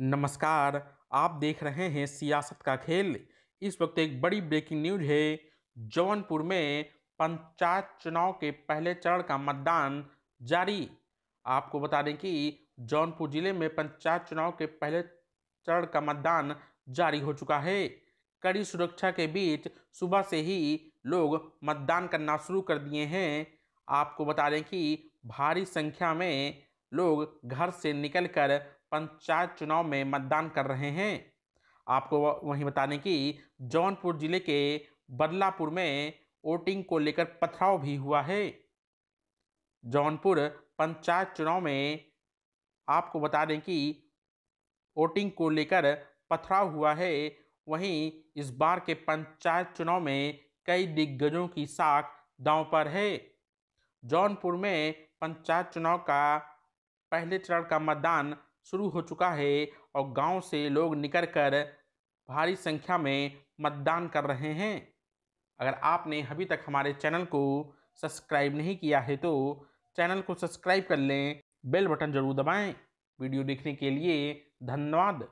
नमस्कार आप देख रहे हैं सियासत का खेल इस वक्त एक बड़ी ब्रेकिंग न्यूज है जौनपुर में पंचायत चुनाव के पहले चरण का मतदान जारी आपको बता दें कि जौनपुर जिले में पंचायत चुनाव के पहले चरण का मतदान जारी हो चुका है कड़ी सुरक्षा के बीच सुबह से ही लोग मतदान करना शुरू कर दिए हैं आपको बता दें कि भारी संख्या में लोग घर से निकलकर पंचायत चुनाव में मतदान कर रहे हैं आपको वहीं बताने कि जौनपुर जिले के बदलापुर में वोटिंग को लेकर पथराव भी हुआ है जौनपुर पंचायत चुनाव में आपको बता दें कि वोटिंग को लेकर पथराव हुआ है वहीं इस बार के पंचायत चुनाव में कई दिग्गजों की साख दांव पर है जौनपुर में पंचायत चुनाव का पहले चरण का मतदान शुरू हो चुका है और गांव से लोग निकल कर भारी संख्या में मतदान कर रहे हैं अगर आपने अभी तक हमारे चैनल को सब्सक्राइब नहीं किया है तो चैनल को सब्सक्राइब कर लें बेल बटन जरूर दबाएं वीडियो देखने के लिए धन्यवाद